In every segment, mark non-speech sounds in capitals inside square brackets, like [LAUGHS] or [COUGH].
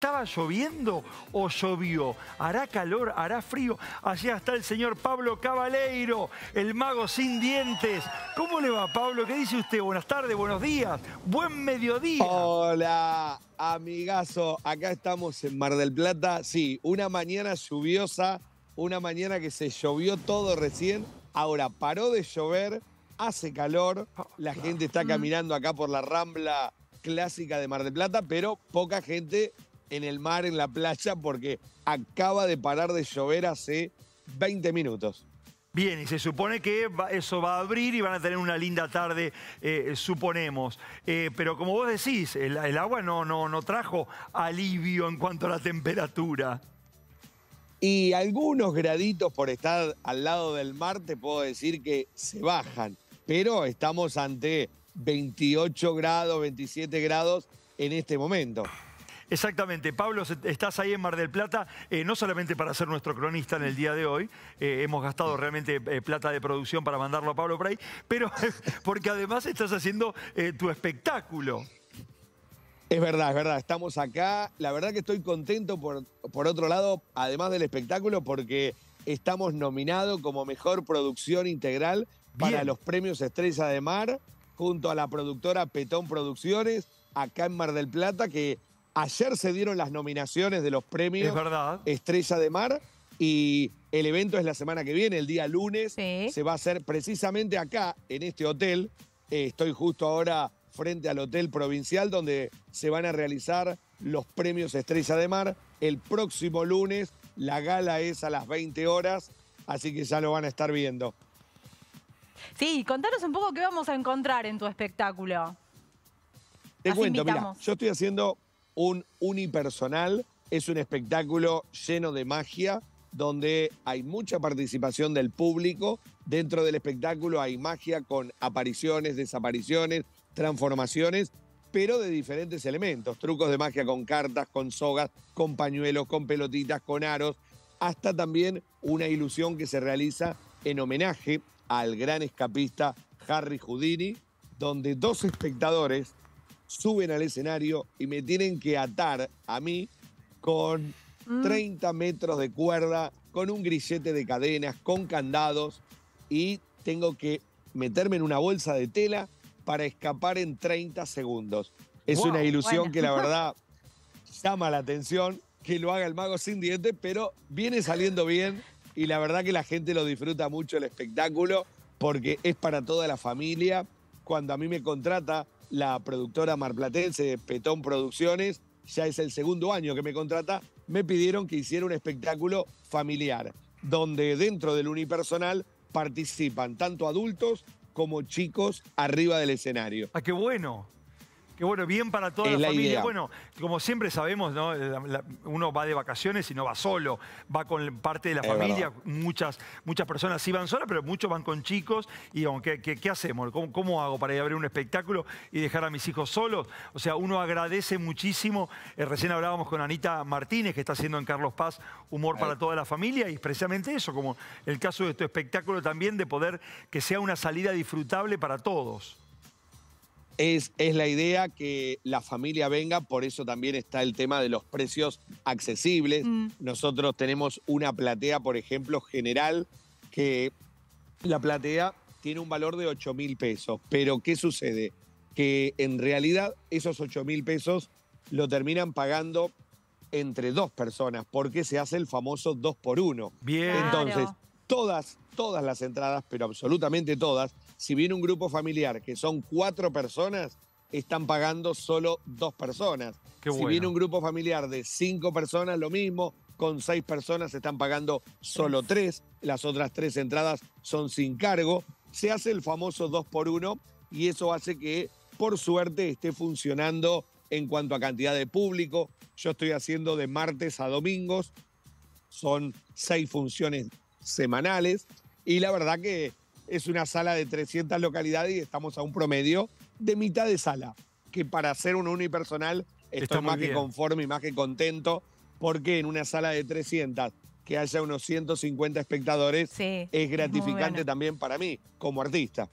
¿Estaba lloviendo o llovió? ¿Hará calor? ¿Hará frío? Allí está el señor Pablo Cabaleiro, el mago sin dientes. ¿Cómo le va, Pablo? ¿Qué dice usted? Buenas tardes, buenos días, buen mediodía. Hola, amigazo. Acá estamos en Mar del Plata. Sí, una mañana lluviosa, una mañana que se llovió todo recién. Ahora paró de llover, hace calor, la gente está mm. caminando acá por la rambla clásica de Mar del Plata, pero poca gente en el mar, en la playa, porque acaba de parar de llover hace 20 minutos. Bien, y se supone que eso va a abrir y van a tener una linda tarde, eh, suponemos. Eh, pero como vos decís, el, agua no, no, no trajo alivio en cuanto a la temperatura. Y algunos graditos por estar al lado del mar, te puedo decir que se bajan. Pero estamos ante 28 grados, 27 grados en este momento. Exactamente. Pablo, estás ahí en Mar del Plata, eh, no solamente para ser nuestro cronista en el día de hoy, eh, hemos gastado realmente eh, plata de producción para mandarlo a Pablo por ahí, pero [LAUGHS] porque además estás haciendo tu espectáculo. Es verdad, es verdad, estamos acá. La verdad que estoy contento por, por otro lado, además del espectáculo, porque estamos nominados como mejor producción integral para los premios Estrella de Mar, junto a la productora Petón Producciones, acá en Mar del Plata, que Ayer se dieron las nominaciones de los premios Estrella de Mar y el evento es la semana que viene, el día lunes. Se va a hacer precisamente acá, en este hotel. Eh, estoy justo ahora frente al Hotel Provincial donde se van a realizar los premios Estrella de Mar. El próximo lunes la gala es a las 20 horas, así que ya lo van a estar viendo. Sí, contanos un poco qué vamos a encontrar en tu espectáculo. Te cuento, mira, yo estoy haciendo un unipersonal. Es un espectáculo lleno de magia, donde hay mucha participación del público. Dentro del espectáculo hay magia con apariciones, desapariciones, transformaciones, pero de diferentes elementos. Trucos de magia con cartas, con sogas, con pañuelos, con pelotitas, con aros, hasta también una ilusión que se realiza en homenaje al gran escapista Harry Houdini, donde dos espectadores suben al escenario y me tienen que atar a mí con 30 mm. metros de cuerda, con un grillete de cadenas, con candados y tengo que meterme en una bolsa de tela para escapar en 30 segundos. Es una ilusión que la [LAUGHS] verdad llama la atención que lo haga el mago sin dientes, pero viene saliendo bien y la verdad que la gente lo disfruta mucho el espectáculo porque es para toda la familia. Cuando a mí me contrata la productora marplatense Petón Producciones, ya es el segundo año que me contrata, me pidieron que hiciera un espectáculo familiar, donde dentro del unipersonal participan tanto adultos como chicos arriba del escenario. ¡Ah, qué bueno! Que bueno, bien para toda la, familia. Bueno, como siempre sabemos, eh, uno va de vacaciones y no va solo, va con parte de la familia. Muchas, muchas personas sí van solas, pero muchos van con chicos. Y ¿qué, hacemos? ¿Cómo, hago para ir a ver un espectáculo y dejar a mis hijos solos? O sea, uno agradece muchísimo. Eh, recién hablábamos con Anita Martínez, que está haciendo en Carlos Paz Humor para toda la familia, y es precisamente eso, como el caso de este espectáculo también, de poder que sea una salida disfrutable para todos. Es, la idea que la familia venga, por eso también está el tema de los precios accesibles. Mm. Nosotros tenemos una platea, por ejemplo, general, que la platea tiene un valor de 8 mil pesos, pero ¿qué sucede? Que en realidad esos 8 mil pesos lo terminan pagando entre dos personas, porque se hace el famoso dos por uno. Bien. Entonces, todas, todas las entradas, pero absolutamente todas. Si viene un grupo familiar que son cuatro personas, están pagando solo dos personas. Si viene un grupo familiar de cinco personas, lo mismo. Con seis personas están pagando solo tres. Las otras tres entradas son sin cargo. Se hace el famoso dos por uno y eso hace que, por suerte, esté funcionando en cuanto a cantidad de público. Yo estoy haciendo de martes a domingos. Son seis funciones semanales. Y la verdad que es una sala de 300 localidades y estamos a un promedio de mitad de sala, que para ser un unipersonal estoy más que conforme y más que contento, porque en una sala de 300 que haya unos 150 espectadores es gratificante también para mí como artista.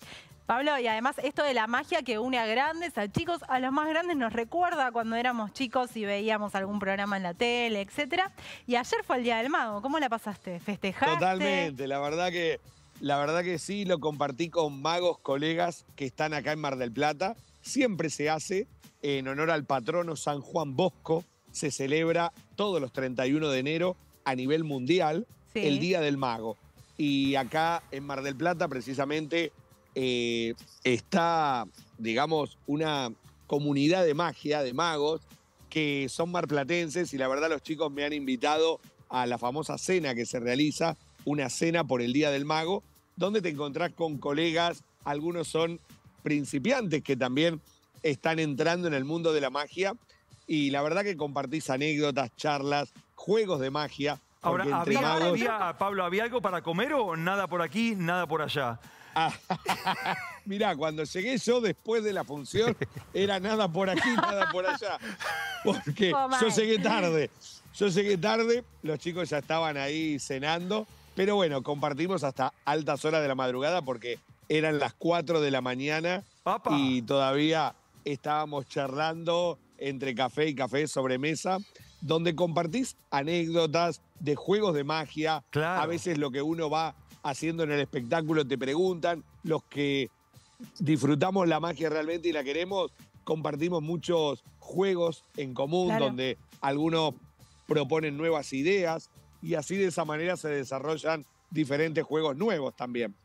Pablo, y además esto de la magia que une a grandes, a chicos, a los más grandes nos recuerda cuando éramos chicos y veíamos algún programa en la tele, etcétera. Y ayer fue el Día del Mago, ¿cómo la pasaste? ¿Festejaste? Totalmente, la verdad que, la verdad que sí, lo compartí con magos, colegas que están acá en Mar del Plata. Siempre se hace en honor al patrono San Juan Bosco, se celebra todos los 31 de enero a nivel mundial el Día del Mago. Y acá en Mar del Plata precisamente eh, está, digamos, una comunidad de magia, de magos, que son marplatenses y la verdad los chicos me han invitado a la famosa cena que se realiza, una cena por el Día del Mago, donde te encontrás con colegas, algunos son principiantes que también están entrando en el mundo de la magia y la verdad que compartís anécdotas, charlas, juegos de magia. Ahora, Pablo, ¿había algo para comer o nada por aquí, nada por allá? [LAUGHS] Mirá, cuando llegué yo después de la función, era nada por aquí, nada por allá. Porque yo llegué tarde. Yo llegué tarde, los chicos ya estaban ahí cenando. Pero bueno, compartimos hasta altas horas de la madrugada porque eran las 4 de la mañana y todavía estábamos charlando entre café y café sobre mesa, donde compartís anécdotas de juegos de magia, a veces lo que uno va haciendo en el espectáculo, te preguntan, los que disfrutamos la magia realmente y la queremos, compartimos muchos juegos en común, donde algunos proponen nuevas ideas y así de esa manera se desarrollan diferentes juegos nuevos también.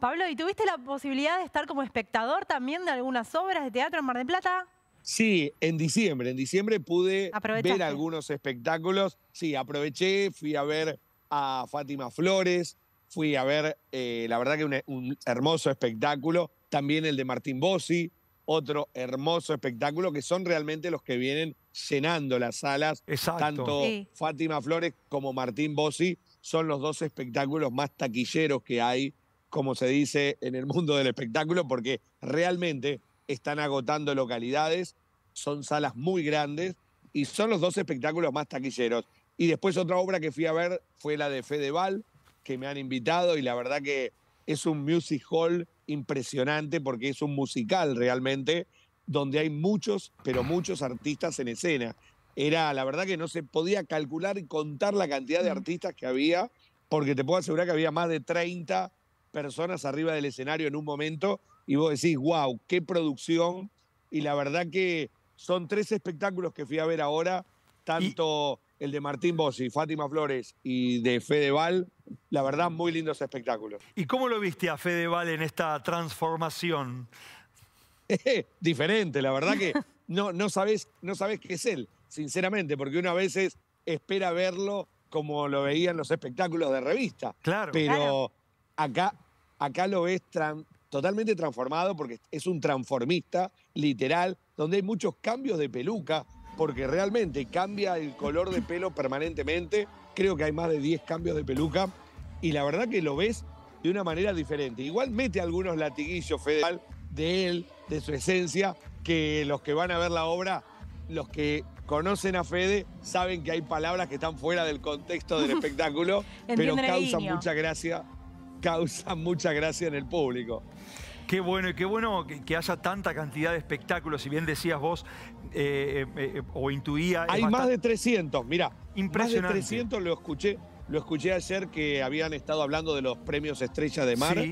Pablo, ¿y tuviste la posibilidad de estar como espectador también de algunas obras de teatro en Mar del Plata? Sí, en diciembre. En diciembre pude ver algunos espectáculos. Sí, aproveché, fui a ver a Fátima Flores, fui a ver, eh, la verdad que un, hermoso espectáculo, también el de Martín Bossi, otro hermoso espectáculo, que son realmente los que vienen llenando las salas. Tanto Fátima Flores como Martín Bossi son los dos espectáculos más taquilleros que hay, como se dice en el mundo del espectáculo, porque realmente están agotando localidades, son salas muy grandes y son los dos espectáculos más taquilleros. Y después otra obra que fui a ver fue la de Fedeval, que me han invitado y la verdad que es un music hall impresionante porque es un musical realmente donde hay muchos, pero muchos artistas en escena. Era, la verdad que no se podía calcular y contar la cantidad de artistas que había, porque te puedo asegurar que había más de 30 personas arriba del escenario en un momento, y vos decís, wow, qué producción, y la verdad que son tres espectáculos que fui a ver ahora, tanto el de Martín Bossi, Fátima Flores y de Fede Fedeval, la verdad, muy lindos espectáculos. ¿Y cómo lo viste a Fedeval en esta transformación? [LAUGHS] Diferente, la verdad que no, no, sabes, no sabes qué es él, sinceramente, porque uno a veces espera verlo como lo veían los espectáculos de revista. Claro. Pero acá acá lo ves totalmente transformado porque es un transformista literal, donde hay muchos cambios de peluca, porque realmente cambia el color de pelo permanentemente. Creo que hay más de 10 cambios de peluca y la verdad que lo ves de una manera diferente. Igual mete algunos latiguillos federal de él, de su esencia, que los que van a ver la obra, los que conocen a Fede, saben que hay palabras que están fuera del contexto del [LAUGHS] espectáculo, pero causan mucha gracia, causan mucha gracia en el público. Qué bueno y qué bueno que, haya tanta cantidad de espectáculos. Si bien decías vos eh, eh, eh, o intuía... Hay más de 300, mira. Impresionante. Más de 300 lo escuché lo escuché ayer que habían estado hablando de los premios Estrella de Mar,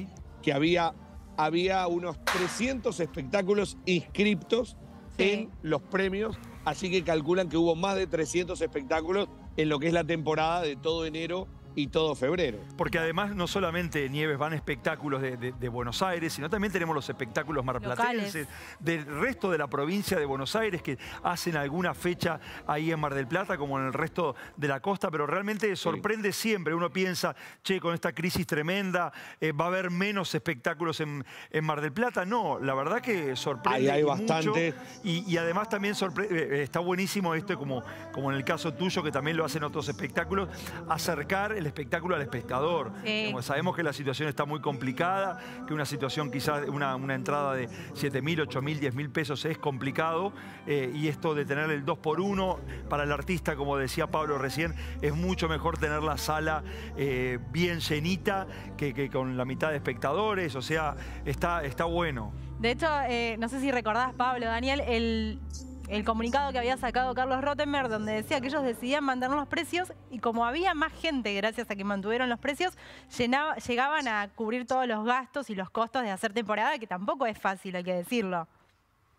que había, había unos 300 espectáculos inscriptos en los premios, así que calculan que hubo más de 300 espectáculos en lo que es la temporada de todo enero y todo febrero. Porque además no solamente Nieves van espectáculos de, Buenos Aires, sino también tenemos los espectáculos marplatenses del resto de la provincia de Buenos Aires que hacen alguna fecha ahí en Mar del Plata como en el resto de la costa, pero realmente sorprende siempre. Uno piensa, che, con esta crisis tremenda eh, va a haber menos espectáculos en, Mar del Plata. No, la verdad que sorprende Ahí hay bastante. y, además también eh, eh, está buenísimo esto como, como en el caso tuyo, que también lo hacen otros espectáculos, acercar el espectáculo al espectador. Como sabemos que la situación está muy complicada, que una situación quizás, una, una entrada de 7 mil, 8 mil, 10 mil pesos es complicado eh, y esto de tener el 2 por 1 para el artista, como decía Pablo recién, es mucho mejor tener la sala eh, bien llenita que, con la mitad de espectadores, o sea, está, está bueno. De hecho, eh, no sé si recordás, Pablo, Daniel, el el comunicado que había sacado Carlos Rottenberg, donde decía que ellos decidían mantener los precios y como había más gente, gracias a que mantuvieron los precios, llegaban a cubrir todos los gastos y los costos de hacer temporada, que tampoco es fácil, hay que decirlo.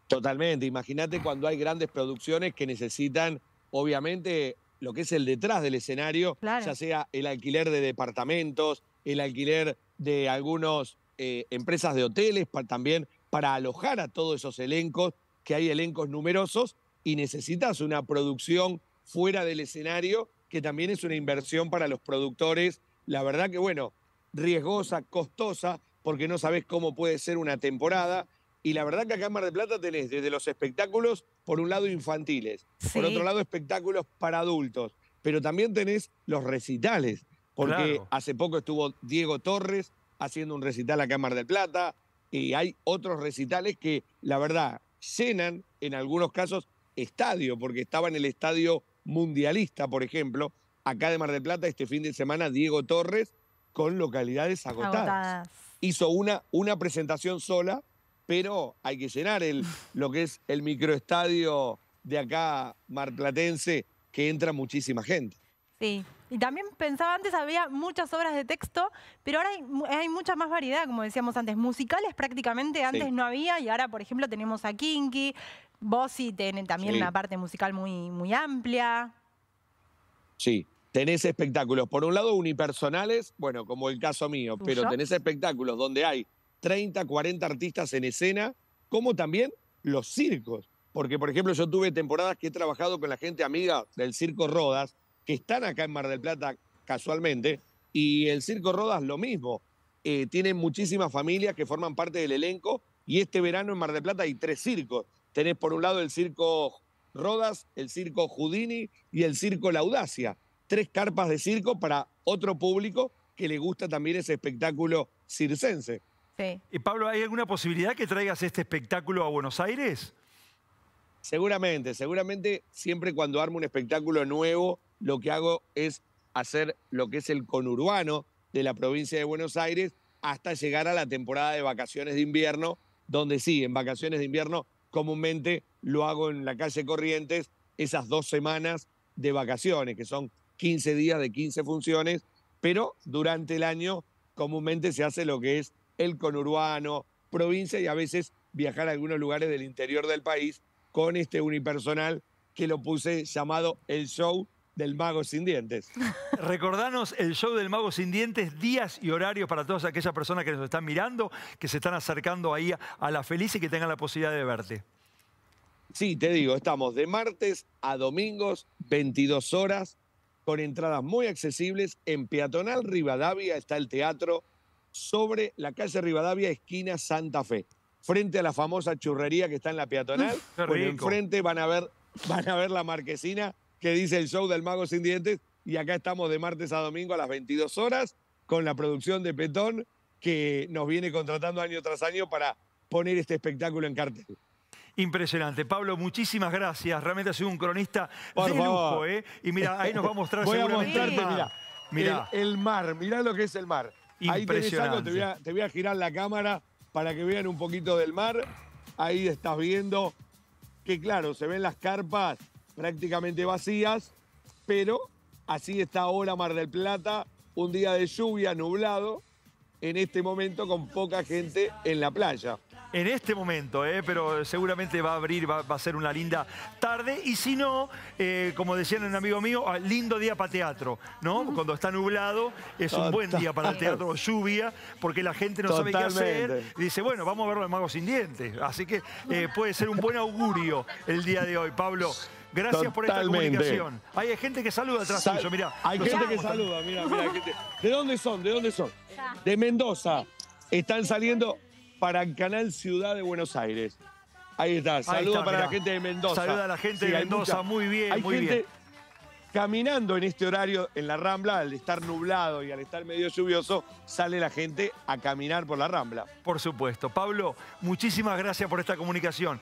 Totalmente, imagínate cuando hay grandes producciones que necesitan, obviamente, lo que es el detrás del escenario, ya sea el alquiler de departamentos, el alquiler de algunas eh, empresas de hoteles, también para alojar a todos esos elencos que hay elencos numerosos y necesitas una producción fuera del escenario, que también es una inversión para los productores, la verdad que bueno, riesgosa, costosa, porque no sabes cómo puede ser una temporada. Y la verdad que acá en Mar Plata tenés desde los espectáculos, por un lado infantiles, por otro lado espectáculos para adultos, pero también tenés los recitales, porque hace poco estuvo Diego Torres haciendo un recital a Cámara de Plata, y hay otros recitales que la verdad llenan en algunos casos estadio, porque estaba en el estadio mundialista, por ejemplo, acá de Mar del Plata este fin de semana Diego Torres con localidades agotadas. Hizo una, una presentación sola, pero hay que llenar el, [LAUGHS] lo que es el microestadio de acá marplatense que entra muchísima gente. Sí. Y también pensaba antes, había muchas obras de texto, pero ahora hay, mucha más variedad, como decíamos antes. Musicales prácticamente antes no había y ahora, por ejemplo, tenemos a Kinky, Bossi tiene también una parte musical muy, muy amplia. Sí, tenés espectáculos, por un lado unipersonales, bueno, como el caso mío, pero tenés espectáculos donde hay 30, 40 artistas en escena, como también los circos. Porque, por ejemplo, yo tuve temporadas que he trabajado con la gente amiga del Circo Rodas, que están acá en Mar del Plata casualmente, y el Circo Rodas lo mismo. Eh, tienen muchísimas familias que forman parte del elenco y este verano en Mar del Plata hay tres circos. Tenés por un lado el Circo Rodas, el Circo Houdini y el Circo La Audacia. Tres carpas de circo para otro público que le gusta también ese espectáculo circense. Sí. Y Pablo, ¿hay alguna posibilidad que traigas este espectáculo a Buenos Aires? Seguramente, seguramente siempre cuando armo un espectáculo nuevo lo que hago es hacer lo que es el conurbano de la provincia de Buenos Aires hasta llegar a la temporada de vacaciones de invierno, donde sí, en vacaciones de invierno comúnmente lo hago en la calle Corrientes, esas dos semanas de vacaciones, que son 15 días de 15 funciones, pero durante el año comúnmente se hace lo que es el conurbano, provincia y a veces viajar a algunos lugares del interior del país con este unipersonal que lo puse llamado El Show del Mago Sin Dientes. [LAUGHS] Recordanos el show del Mago Sin Dientes, días y horarios para todas aquellas personas que nos están mirando, que se están acercando ahí a la feliz y que tengan la posibilidad de verte. Sí, te digo, estamos de martes a domingos, 22 horas, con entradas muy accesibles. En Peatonal Rivadavia está el teatro sobre la calle Rivadavia, esquina Santa Fe. Frente a la famosa churrería que está en la peatonal, por enfrente van a ver, van a ver la marquesina que dice el show del Mago Sin Dientes. Y acá estamos de martes a domingo a las 22 horas con la producción de Petón, que nos viene contratando año tras año para poner este espectáculo en cartel. Impresionante. Pablo, muchísimas gracias. Realmente ha sido un cronista de lujo, ¿eh? Y mira, ahí nos va a mostrar Voy a mostrarte, mira. El, mar, mirá lo que es el mar. Impresionante. Ahí te, te voy a girar la cámara para que vean un poquito del mar. Ahí estás viendo que, claro, se ven las carpas prácticamente vacías, pero así está ahora Mar del Plata, un día de lluvia, nublado, en este momento con poca gente en la playa. En este momento, ¿eh? pero seguramente va a abrir, va, a ser una linda tarde. Y si no, eh, como decían un amigo mío, ah, lindo día para teatro, ¿no? Cuando está nublado, es un buen día para el teatro, lluvia, porque la gente no sabe qué hacer. Y dice, bueno, vamos a verlo los Mago Sin Dientes. Así que eh, puede ser un buen augurio el día de hoy, Pablo. Gracias por esta comunicación. hay gente que saluda atrás Sal mirá. Hay gente que saluda, mirá, ¿De dónde son? ¿De dónde son? De Mendoza. Están saliendo para el canal Ciudad de Buenos Aires. Ahí está, saluda para la gente de Mendoza. Saluda a la gente de Mendoza, muy bien, hay gente Caminando en este horario en la Rambla, al estar nublado y al estar medio lluvioso, sale la gente a caminar por la Rambla. Por supuesto. Pablo, muchísimas gracias por esta comunicación.